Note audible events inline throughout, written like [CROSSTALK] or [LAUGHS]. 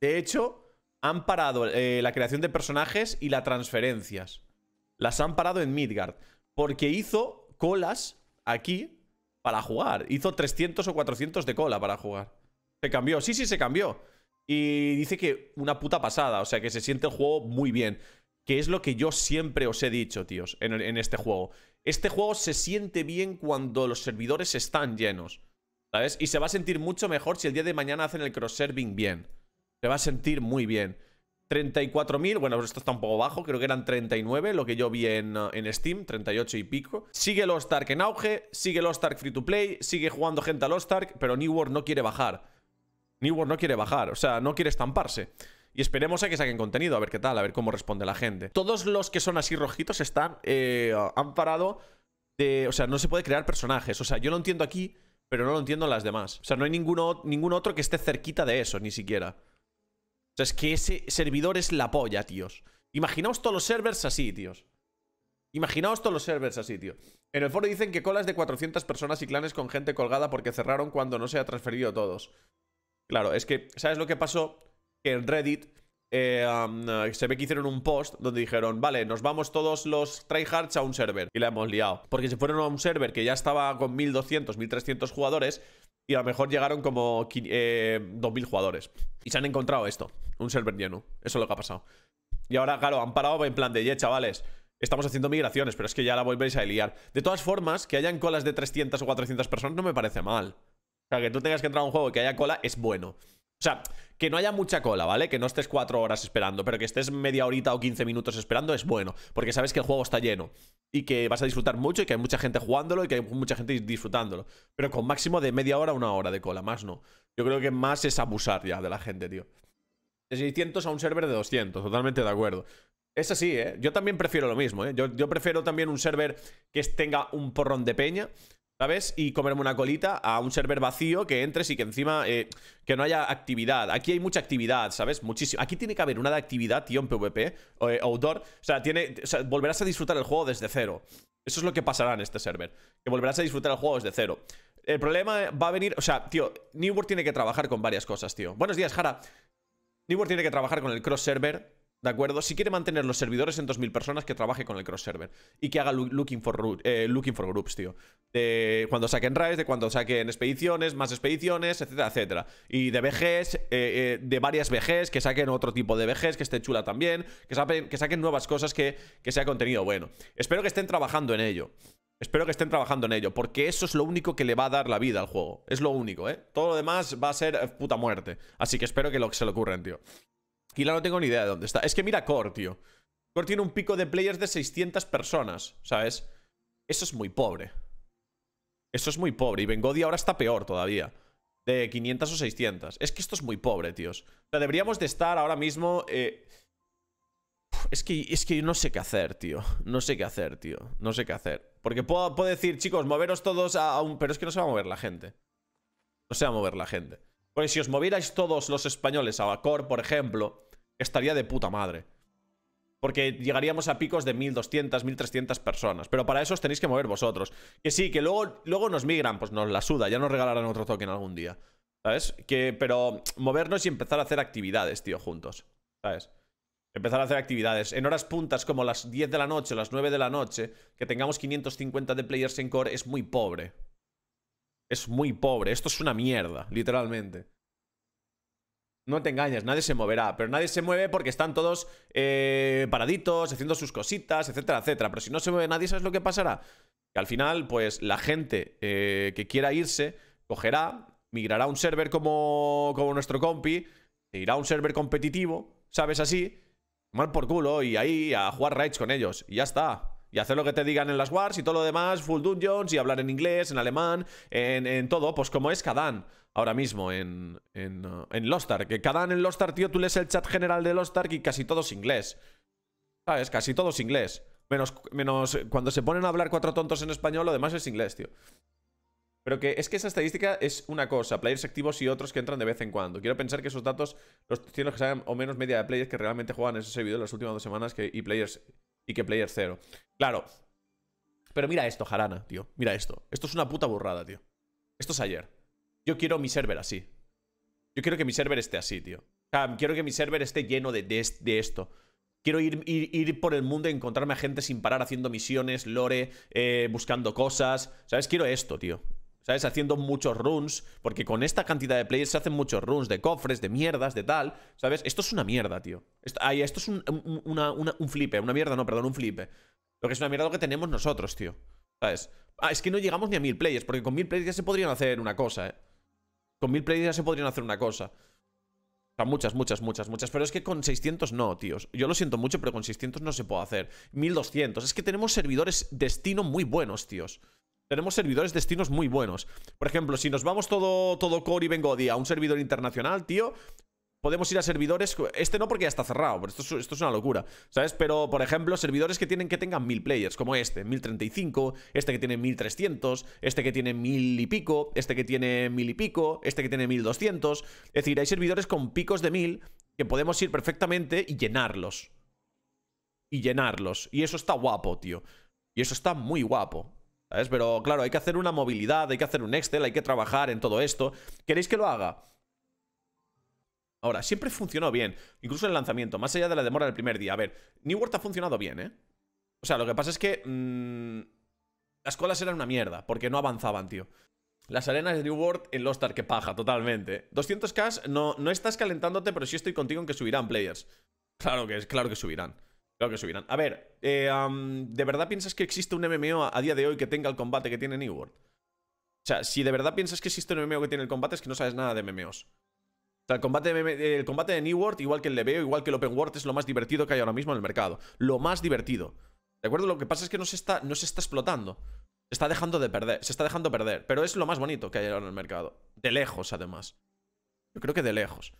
De hecho, han parado eh, la creación de personajes y las transferencias. Las han parado en Midgard. Porque hizo colas aquí para jugar. Hizo 300 o 400 de cola para jugar. Se cambió. Sí, sí, se cambió. Y dice que una puta pasada. O sea, que se siente el juego muy bien. Que es lo que yo siempre os he dicho, tíos, en, en este juego. Este juego se siente bien cuando los servidores están llenos. ¿Sabes? Y se va a sentir mucho mejor si el día de mañana hacen el cross-serving bien. Se va a sentir muy bien. 34.000, bueno, esto está un poco bajo, creo que eran 39 lo que yo vi en, eh, Steam, 38 y pico. Sigue los Stark en auge, sigue los Ark free to play, sigue jugando gente a Lost Ark pero New World no quiere bajar. New World no quiere bajar, o sea, no quiere estamparse. Y esperemos a que saquen contenido, a ver qué tal, a ver cómo responde la gente. Todos los que son así rojitos están, eh, han parado de... O sea, no se puede crear personajes. O sea, yo lo entiendo aquí, pero no lo entiendo en las demás. O sea, no hay ninguno, ningún otro que esté cerquita de eso, ni siquiera sea, es que ese servidor es la polla, tíos. Imaginaos todos los servers así, tíos. Imaginaos todos los servers así, tío. En el foro dicen que colas de 400 personas y clanes con gente colgada porque cerraron cuando no se ha transferido todos. Claro, es que, ¿sabes lo que pasó? Que en Reddit eh, se ve que hicieron un post donde dijeron, vale, nos vamos todos los tryhards a un server. Y la hemos liado. Porque se fueron a un server que ya estaba con 1200, 1300 jugadores y a lo mejor llegaron como 2000 eh, jugadores. Y se han encontrado esto, un server lleno. Eso es lo que ha pasado. Y ahora, claro, han parado en plan de, ye, chavales, estamos haciendo migraciones, pero es que ya la volvéis a liar. De todas formas, que hayan colas de 300 o 400 personas no me parece mal. O sea, que tú tengas que entrar a un juego y que haya cola es bueno. O sea, que no haya mucha cola, ¿vale? Que no estés cuatro horas esperando, pero que estés media horita o quince minutos esperando es bueno, porque sabes que el juego está lleno y que vas a disfrutar mucho y que hay mucha gente jugándolo y que hay mucha gente disfrutándolo. Pero con máximo de media hora a una hora de cola, más no. Yo creo que más es abusar ya de la gente, tío. De 600 a un server de 200, totalmente de acuerdo. Es así, ¿eh? Yo también prefiero lo mismo, ¿eh? Yo, yo prefiero también un server que tenga un porrón de peña ¿Sabes? Y comerme una colita a un server vacío que entres y que encima eh, que no haya actividad. Aquí hay mucha actividad, ¿sabes? Muchísimo. Aquí tiene que haber una de actividad, tío, en PvP, eh, outdoor. O sea, tiene, volverás a disfrutar el juego desde cero. Eso es lo que pasará en este server. Que volverás a disfrutar el juego desde cero. El problema va a venir... O sea, tío, New tiene que trabajar con varias cosas, tío. Buenos días, Jara. New tiene que trabajar con el cross-server ¿De acuerdo? Si quiere mantener los servidores en 2.000 personas, que trabaje con el cross-server. Y que haga looking for, eh, looking for groups, tío. De cuando saquen raids, de cuando saquen expediciones, más expediciones, etcétera, etcétera. Y de VGs, eh, eh, de varias VGs, que saquen otro tipo de VGs, que esté chula también. Que saquen, que saquen nuevas cosas que, sea contenido bueno. Espero que estén trabajando en ello. Espero que estén trabajando en ello, porque eso es lo único que le va a dar la vida al juego. Es lo único, ¿eh? Todo lo demás va a ser puta muerte. Así que espero que lo, se lo ocurren, tío la no tengo ni idea de dónde está. Es que mira Core, tío. Core tiene un pico de players de 600 personas, ¿sabes? Eso es muy pobre. Eso es muy pobre. Y Bengodi ahora está peor todavía. De 500 o 600. Es que esto es muy pobre, tíos. O sea, deberíamos de estar ahora mismo... Eh, es que, es que no sé qué hacer, tío. No sé qué hacer, tío. No sé qué hacer. Porque puedo, puedo decir, chicos, moveros todos a, a un... Pero es que no se va a mover la gente. No se va a mover la gente. Porque si os movierais todos los españoles a Bacor, por ejemplo, estaría de puta madre. Porque llegaríamos a picos de 1200, 1300 personas. Pero para eso os tenéis que mover vosotros. Que sí, que luego, luego nos migran, pues nos la suda, ya nos regalarán otro token algún día. ¿Sabes? Que, pero movernos y empezar a hacer actividades, tío, juntos. ¿Sabes? Empezar a hacer actividades. En horas puntas como las 10 de la noche, las 9 de la noche, que tengamos 550 de players en core es muy pobre. Es muy pobre. Esto es una mierda, literalmente. No te engañes, nadie se moverá. Pero nadie se mueve porque están todos eh, paraditos, haciendo sus cositas, etcétera, etcétera. Pero si no se mueve nadie, ¿sabes lo que pasará? Que al final, pues la gente eh, que quiera irse cogerá, migrará a un server como, como nuestro compi, e irá a un server competitivo, ¿sabes? Así, mal por culo y ahí a jugar raids con ellos. Y ya está y hacer lo que te digan en las wars y todo lo demás, full dungeons y hablar en inglés, en alemán, en, todo, pues como es Kadan ahora mismo en, en, Que Kadan en Lostar, tío, tú lees el chat general de Lost y casi todos inglés. ¿Sabes? Casi todos inglés. Menos, menos cuando se ponen a hablar cuatro tontos en español, lo demás es inglés, tío. Pero que es que esa estadística es una cosa, players activos y otros que entran de vez en cuando. Quiero pensar que esos datos los tienes que saben o menos media de players que realmente juegan ese servidor las últimas dos semanas que, y players y que player 0. Claro. Pero mira esto, Jarana, tío. Mira esto. Esto es una puta burrada, tío. Esto es ayer. Yo quiero mi server así. Yo quiero que mi server esté así, tío. O sea, quiero que mi server esté lleno de, esto. Quiero ir, ir, por el mundo y encontrarme a gente sin parar haciendo misiones, lore, eh, buscando cosas. ¿Sabes? Quiero esto, tío. ¿sabes? Haciendo muchos runs, porque con esta cantidad de players se hacen muchos runes de cofres, de mierdas, de tal, ¿sabes? Esto es una mierda, tío. Esto, esto es un, una, flipe, una mierda, no, perdón, un flipe. Lo que es una mierda lo que tenemos nosotros, tío. ¿Sabes? Ah, es que no llegamos ni a mil players, porque con mil players ya se podrían hacer una cosa, ¿eh? Con mil players ya se podrían hacer una cosa. O sea, muchas, muchas, muchas, muchas. Pero es que con 600 no, tíos. Yo lo siento mucho, pero con 600 no se puede hacer. 1200. Es que tenemos servidores destino muy buenos, tíos tenemos servidores destinos muy buenos. Por ejemplo, si nos vamos todo, todo core y vengo a un servidor internacional, tío, podemos ir a servidores. Este no porque ya está cerrado, pero esto es, esto es una locura, ¿sabes? Pero, por ejemplo, servidores que tienen que tengan mil players, como este, 1035, este que tiene 1300, este que tiene mil y pico, este que tiene mil y pico, este que tiene 1200. Es decir, hay servidores con picos de mil que podemos ir perfectamente y llenarlos. Y llenarlos. Y eso está guapo, tío. Y eso está muy guapo. Pero claro, hay que hacer una movilidad, hay que hacer un Excel, hay que trabajar en todo esto. ¿Queréis que lo haga? Ahora, siempre funcionó bien, incluso el lanzamiento, más allá de la demora del primer día. A ver, New World ha funcionado bien, ¿eh? O sea, lo que pasa es que... Mm, las colas eran una mierda, porque no avanzaban, tío. Las arenas de New World en Lost Ark, que paja, totalmente. 200k, ¿eh? no, no estás calentándote, pero sí estoy contigo en que subirán players. Claro que, es, claro que subirán. Claro que subirán. A ver, eh, ¿de verdad piensas que existe un MMO a, día de hoy que tenga el combate que tiene New World? O sea, si de verdad piensas que existe un MMO que tiene el combate es que no sabes nada de MMOs. O sea, el combate de, el combate de New World, igual que el de Veo, igual que el Open World, es lo más divertido que hay ahora mismo en el mercado. Lo más divertido. ¿De acuerdo? Lo que pasa es que no se está, no se está explotando. Se está dejando de perder, se está dejando perder. Pero es lo más bonito que hay ahora en el mercado. De lejos, además. Yo creo que de lejos.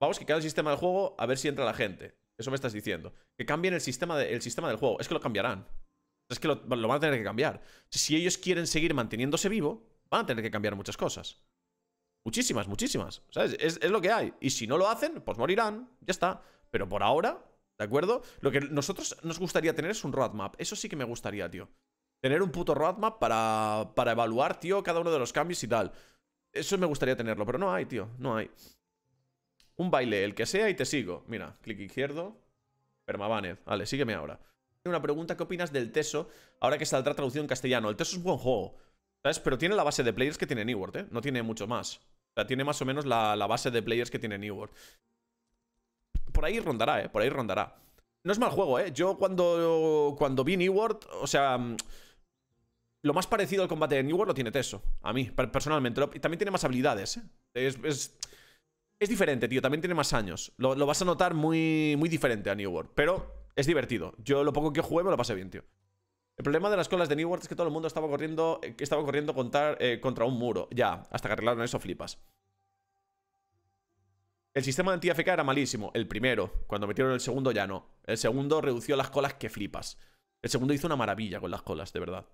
Vamos, que queda el sistema del juego, a ver si entra la gente. Eso me estás diciendo. Que cambien el sistema, sistema del juego. Es que lo cambiarán. Es que lo, van a tener que cambiar. Si ellos quieren seguir manteniéndose vivo, van a tener que cambiar muchas cosas. Muchísimas, muchísimas. ¿Sabes? Es, es lo que hay. Y si no lo hacen, pues morirán. Ya está. Pero por ahora, ¿de acuerdo? Lo que nosotros nos gustaría tener es un roadmap. Eso sí que me gustaría, tío. Tener un puto roadmap para, para evaluar, tío, cada uno de los cambios y tal. Eso me gustaría tenerlo, pero no hay, tío. No hay. Un baile, el que sea, y te sigo. Mira, clic izquierdo. Permabanet. Vale, sígueme ahora. Una pregunta, ¿qué opinas del Teso? Ahora que saldrá traducción en castellano. El Teso es buen juego, ¿sabes? Pero tiene la base de players que tiene New ¿eh? No tiene mucho más. O sea, tiene más o menos la, base de players que tiene New Por ahí rondará, ¿eh? Por ahí rondará. No es mal juego, ¿eh? Yo cuando, cuando vi New o sea... Mm, lo más parecido al combate de New lo tiene Teso, a mí, personalmente. Y También tiene más habilidades, ¿eh? es es diferente, tío, también tiene más años. Lo, vas a notar muy, muy diferente a New World, pero es divertido. Yo lo poco que jugué me lo pasé bien, tío. El problema de las colas de New World es que todo el mundo estaba corriendo, eh, que estaba corriendo contra, eh, contra un muro. Ya, hasta que arreglaron eso flipas. El sistema de anti-AFK era malísimo. El primero, cuando metieron el segundo ya no. El segundo redució las colas que flipas. El segundo hizo una maravilla con las colas, de verdad.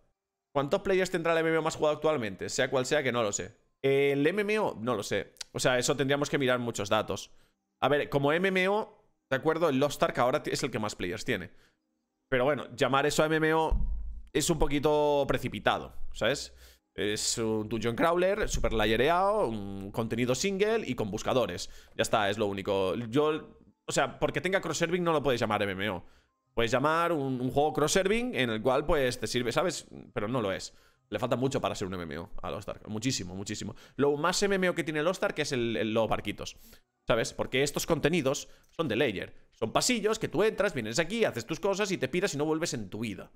¿Cuántos players tendrá el MMO más jugado actualmente? Sea cual sea que no lo sé. El MMO, no lo sé. O sea, eso tendríamos que mirar muchos datos. A ver, como MMO, de acuerdo, el Lost Ark ahora es el que más players tiene. Pero bueno, llamar eso a MMO es un poquito precipitado, ¿sabes? Es un dungeon crawler, super layereado, un contenido single y con buscadores. Ya está, es lo único. Yo, o sea, porque tenga cross-serving no lo puedes llamar MMO. Puedes llamar un, un juego cross-serving en el cual pues te sirve, ¿sabes? Pero no lo es. Le falta mucho para ser un MMO al Lost Muchísimo, muchísimo. Lo más MMO que tiene Lost Ark es el, los barquitos. ¿Sabes? Porque estos contenidos son de layer. Son pasillos que tú entras, vienes aquí, haces tus cosas y te piras y no vuelves en tu vida.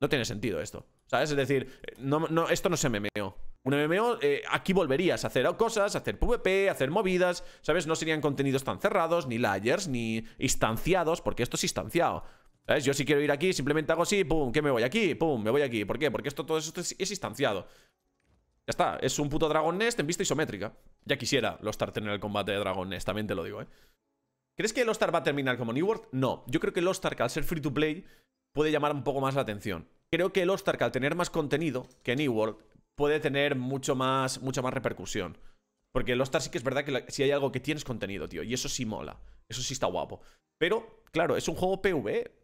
No tiene sentido esto. ¿Sabes? Es decir, no, no, esto no es MMO. Un MMO, eh, aquí volverías a hacer cosas, hacer PvP, hacer movidas, ¿sabes? No serían contenidos tan cerrados, ni layers, ni instanciados, porque esto es instanciado. ¿Sabes? Yo si quiero ir aquí, simplemente hago así, pum, que me voy aquí, pum, me voy aquí. ¿Por qué? Porque esto, todo esto es, instanciado. Ya está, es un puto Dragon Nest en vista isométrica. Ya quisiera Lostar tener el combate de Dragon Nest, también te lo digo, ¿eh? ¿Crees que Lostar va a terminar como New World? No, yo creo que Lostar, al ser free to play, puede llamar un poco más la atención. Creo que Lostar, que al tener más contenido que New World, puede tener mucho más, mucha más repercusión. Porque Lostar sí que es verdad que si hay algo que tienes contenido, tío, y eso sí mola, eso sí está guapo. Pero, claro, es un juego PvE,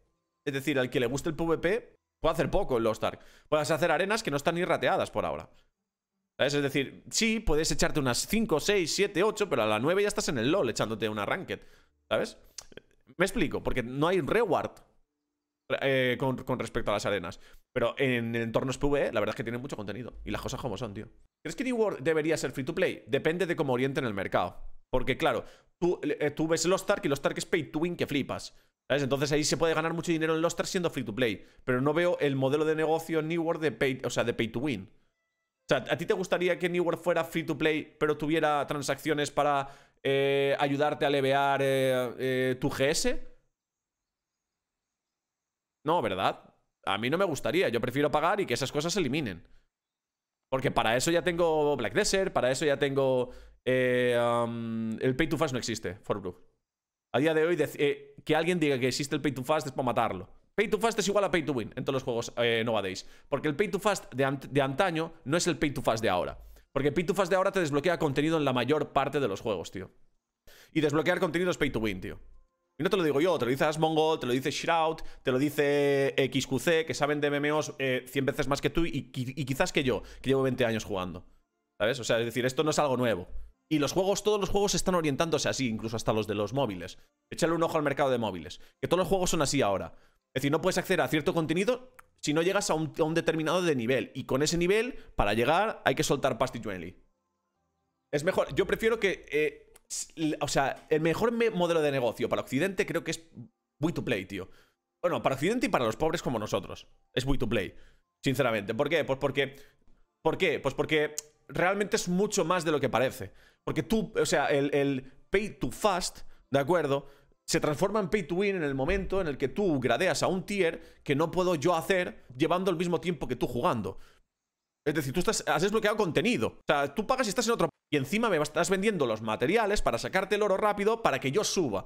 es decir, al que le guste el PvP, puede hacer poco en Lost Ark. Puedes hacer arenas que no están ni rateadas por ahora. ¿Sabes? Es decir, sí, puedes echarte unas 5, 6, 7, 8, pero a la 9 ya estás en el LOL echándote una ranked. ¿Sabes? Me explico, porque no hay reward eh, con, respecto a las arenas. Pero en, entornos PvE, la verdad es que tienen mucho contenido. Y las cosas como son, tío. ¿Crees que New World debería ser free to play? Depende de cómo orienten el mercado. Porque, claro, tú, eh, ves Lost Stark y Lost Ark es pay to win que flipas. ¿Sabes? Entonces ahí se puede ganar mucho dinero en Loster siendo free to play. Pero no veo el modelo de negocio New World de pay, o sea, de pay to win. O sea, ¿a ti te gustaría que New World fuera free to play, pero tuviera transacciones para eh, ayudarte a levear eh, eh, tu GS? No, ¿verdad? A mí no me gustaría. Yo prefiero pagar y que esas cosas se eliminen. Porque para eso ya tengo Black Desert, para eso ya tengo. Um, el Pay to Fast no existe, for A día de hoy, que alguien diga que existe el pay to fast es para matarlo. Pay to fast es igual a pay to win en todos los juegos eh, Porque el pay to fast de, antaño no es el pay to fast de ahora. Porque pay to fast de ahora te desbloquea contenido en la mayor parte de los juegos, tío. Y desbloquear contenido es pay to win, tío. Y no te lo digo yo, te lo dice Asmongold, te lo dice Shroud, te lo dice XQC, que saben de MMOs 100 eh, veces más que tú y quizás que yo, que llevo 20 años jugando. ¿Sabes? O sea, es decir, esto no es algo nuevo. Y los juegos, todos los juegos están orientándose así, incluso hasta los de los móviles. Échale un ojo al mercado de móviles, que todos los juegos son así ahora. Es decir, no puedes acceder a cierto contenido si no llegas a un, determinado de nivel. Y con ese nivel, para llegar, hay que soltar pastijueli. Es mejor, yo prefiero que... Eh, o sea, el mejor modelo de negocio para Occidente creo que es Wii to Play, tío. Bueno, para Occidente y para los pobres como nosotros. Es Wii to Play, sinceramente. ¿Por qué? Pues porque... ¿Por qué? Pues porque realmente es mucho más de lo que parece. Porque tú, o sea, el, pay to fast, ¿de acuerdo? se transforma en pay to win en el momento en el que tú gradeas a un tier que no puedo yo hacer llevando el mismo tiempo que tú jugando. Es decir, tú estás, has desbloqueado contenido. O sea, tú pagas y estás en otro... Y encima me estás vendiendo los materiales para sacarte el oro rápido para que yo suba.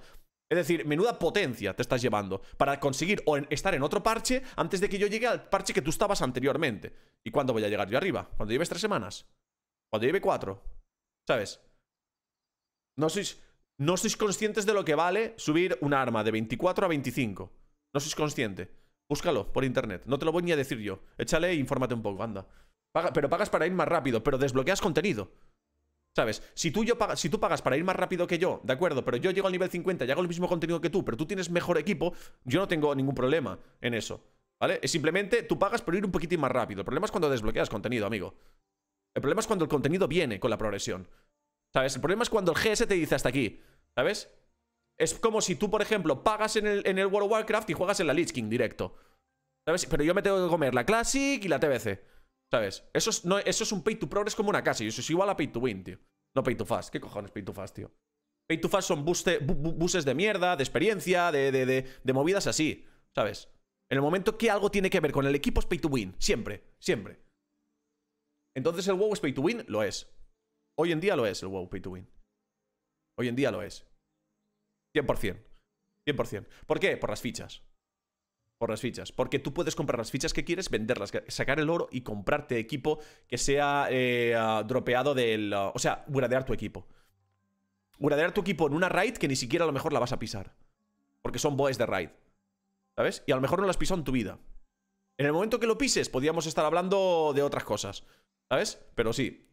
Es decir, menuda potencia te estás llevando para conseguir o estar en otro parche antes de que yo llegue al parche que tú estabas anteriormente. ¿Y cuándo voy a llegar yo arriba? ¿Cuando lleves tres semanas? ¿Cuando lleve cuatro? ¿Sabes? No sois, no conscientes de lo que vale subir un arma de 24 a 25. No sois consciente. Búscalo por internet. No te lo voy ni a decir yo. Échale e infórmate un poco, anda. pero pagas para ir más rápido, pero desbloqueas contenido. ¿Sabes? Si tú, yo si tú pagas para ir más rápido que yo, de acuerdo, pero yo llego al nivel 50 y hago el mismo contenido que tú, pero tú tienes mejor equipo, yo no tengo ningún problema en eso. ¿Vale? Es simplemente tú pagas por ir un poquitín más rápido. El problema es cuando desbloqueas contenido, amigo. El problema es cuando el contenido viene con la progresión. ¿Sabes? El problema es cuando el GS te dice hasta aquí, ¿sabes? Es como si tú, por ejemplo, pagas en el, World of Warcraft y juegas en la Lich King directo. ¿Sabes? Pero yo me tengo que comer la Classic y la TBC. ¿Sabes? Eso es, eso es un pay to progress como una casa. Y eso es igual a pay to win, tío. No pay to fast. ¿Qué cojones pay to fast, tío? Pay to fast son buses de mierda, de experiencia, de, de movidas así. ¿Sabes? En el momento que algo tiene que ver con el equipo es pay to win. Siempre, siempre. Entonces el WoW es pay to win, lo es. Hoy en día lo es el WoW Pay to Win. Hoy en día lo es. 100%. 100%. ¿Por qué? Por las fichas. Por las fichas. Porque tú puedes comprar las fichas que quieres, venderlas, sacar el oro y comprarte equipo que sea eh, ah, dropeado del... Ah, o sea, gradear tu equipo. Gradear tu equipo en una raid que ni siquiera a lo mejor la vas a pisar. Porque son boys de raid. ¿Sabes? Y a lo mejor no las pisado en tu vida. En el momento que lo pises, podríamos estar hablando de otras cosas. ¿Sabes? Pero sí,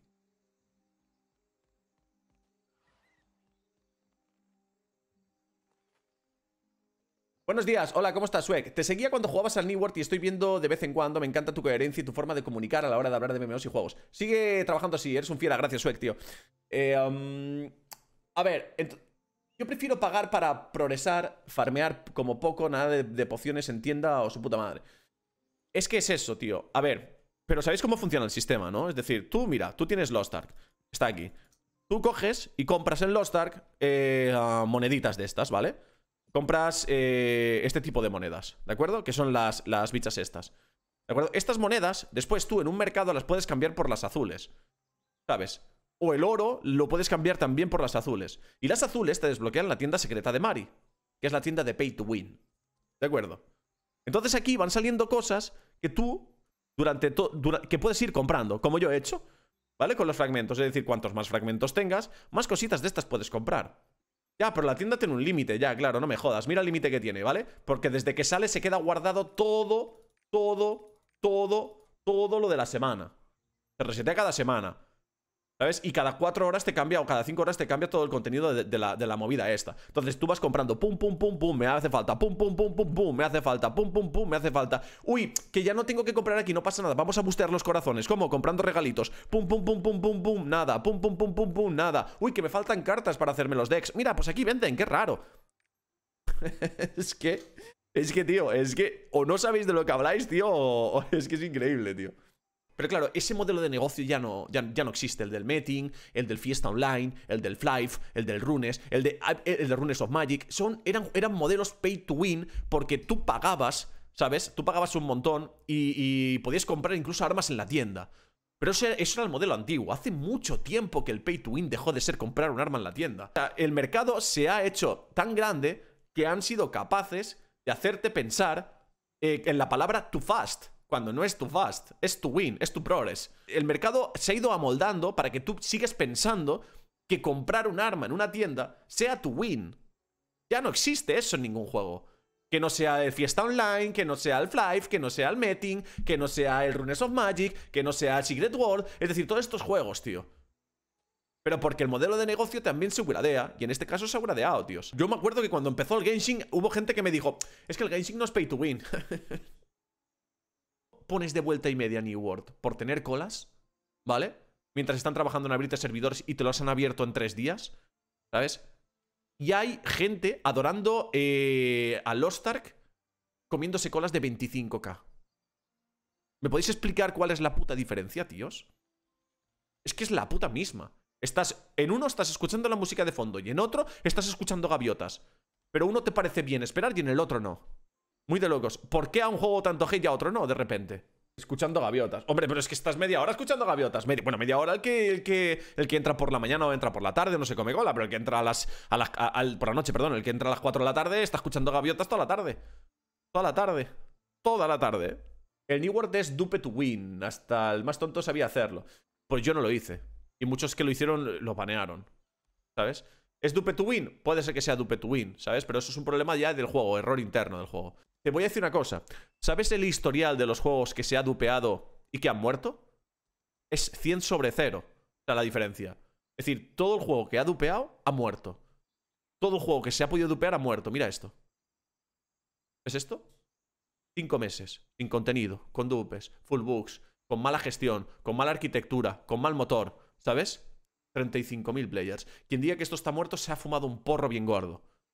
Buenos días, hola, ¿cómo estás, Swag? Te seguía cuando jugabas al New World y estoy viendo de vez en cuando, me encanta tu coherencia y tu forma de comunicar a la hora de hablar de MMOs y juegos. Sigue trabajando así, eres un fiera, gracias, Swag, tío. Eh, a ver, yo prefiero pagar para progresar, farmear como poco, nada de, pociones en tienda o su puta madre. Es que es eso, tío. A ver, pero sabéis cómo funciona el sistema, ¿no? Es decir, tú, mira, tú tienes Lost Ark, está aquí. Tú coges y compras en Lost Ark eh, moneditas de estas, ¿vale? vale compras eh, este tipo de monedas, ¿de acuerdo? Que son las, bichas estas. ¿De acuerdo? Estas monedas, después tú en un mercado las puedes cambiar por las azules. ¿Sabes? O el oro lo puedes cambiar también por las azules. Y las azules te desbloquean la tienda secreta de Mari, que es la tienda de Pay to Win. ¿De acuerdo? Entonces aquí van saliendo cosas que tú durante todo que puedes ir comprando, como yo he hecho, ¿vale? Con los fragmentos, es decir, cuantos más fragmentos tengas, más cositas de estas puedes comprar. Ya, pero la tienda tiene un límite, ya, claro, no me jodas. Mira el límite que tiene, ¿vale? Porque desde que sale se queda guardado todo, todo, todo, todo lo de la semana. Se resetea cada semana. ¿Sabes? Y cada cuatro horas te cambia o cada cinco horas te cambia todo el contenido de, la, movida esta. Entonces tú vas comprando, pum, pum, pum, pum, me hace falta, pum, pum, pum, pum, pum, me hace falta, pum, pum, pum, me hace falta. Uy, que ya no tengo que comprar aquí, no pasa nada, vamos a bustear los corazones. ¿Cómo? Comprando regalitos. Pum, pum, pum, pum, pum, pum, nada, pum, pum, pum, pum, pum, nada. Uy, que me faltan cartas para hacerme los decks. Mira, pues aquí venden, qué raro. es que... Es que, tío, es que o no sabéis de lo que habláis, tío, o es que es increíble, tío. Pero claro, ese modelo de negocio ya no, ya, no existe. El del Meeting, el del Fiesta Online, el del Flife, el del Runes, ah, eh, el de, Runes of Magic. Son, eran, eran modelos pay to win porque tú pagabas, ¿sabes? Tú pagabas un montón y, podías comprar incluso armas en la tienda. Pero eso, era el modelo antiguo. Hace mucho tiempo que el pay to win dejó de ser comprar un arma en la tienda. O sea, el mercado se ha hecho tan grande que han sido capaces de hacerte pensar eh, en la palabra too fast cuando no es tu fast, es tu win, es tu progress. El mercado se ha ido amoldando para que tú sigues pensando que comprar un arma en una tienda sea tu win. Ya no existe eso en ningún juego. Que no sea el Fiesta Online, que no sea el Flife que no sea el Meting, que no sea el Runes of Magic, que no sea el Secret World, es decir, todos estos juegos, tío. Pero porque el modelo de negocio también se gradea, y en este caso se ha gradeado, tíos. Yo me acuerdo que cuando empezó el Genshin hubo gente que me dijo, es que el Genshin no es pay to win. [LAUGHS] pones de vuelta y media New World? ¿Por tener colas? ¿Vale? Mientras están trabajando en abrirte servidores y te los han abierto en tres días. ¿Sabes? Y hay gente adorando eh, a Lost Ark comiéndose colas de 25k. ¿Me podéis explicar cuál es la puta diferencia, tíos? Es que es la puta misma. Estás, en uno estás escuchando la música de fondo y en otro estás escuchando gaviotas. Pero uno te parece bien esperar y en el otro no. Muy de locos. ¿Por qué a un juego tanto hate y a otro no, de repente? Escuchando gaviotas. Hombre, pero es que estás media hora escuchando gaviotas. bueno, media hora el que, el que, el que entra por la mañana o entra por la tarde, no se come cola, pero el que entra a las. A las por la noche, perdón, el que entra a las 4 de la tarde está escuchando gaviotas toda la tarde. Toda la tarde. Toda la tarde. El New World es dupe to win. Hasta el más tonto sabía hacerlo. Pues yo no lo hice. Y muchos que lo hicieron lo banearon. ¿Sabes? ¿Es dupe to win? Puede ser que sea dupe to win, ¿sabes? Pero eso es un problema ya del juego, error interno del juego. Te voy a decir una cosa. ¿Sabes el historial de los juegos que se ha dupeado y que han muerto? Es 100 sobre 0. O sea, la diferencia. Es decir, todo el juego que ha dupeado ha muerto. Todo el juego que se ha podido dupear ha muerto. Mira esto. ¿Es esto? Cinco meses, sin contenido, con dupes, full books, con mala gestión, con mala arquitectura, con mal motor, ¿sabes? 35.000 players. Quien diga que esto está muerto se ha fumado un porro bien gordo.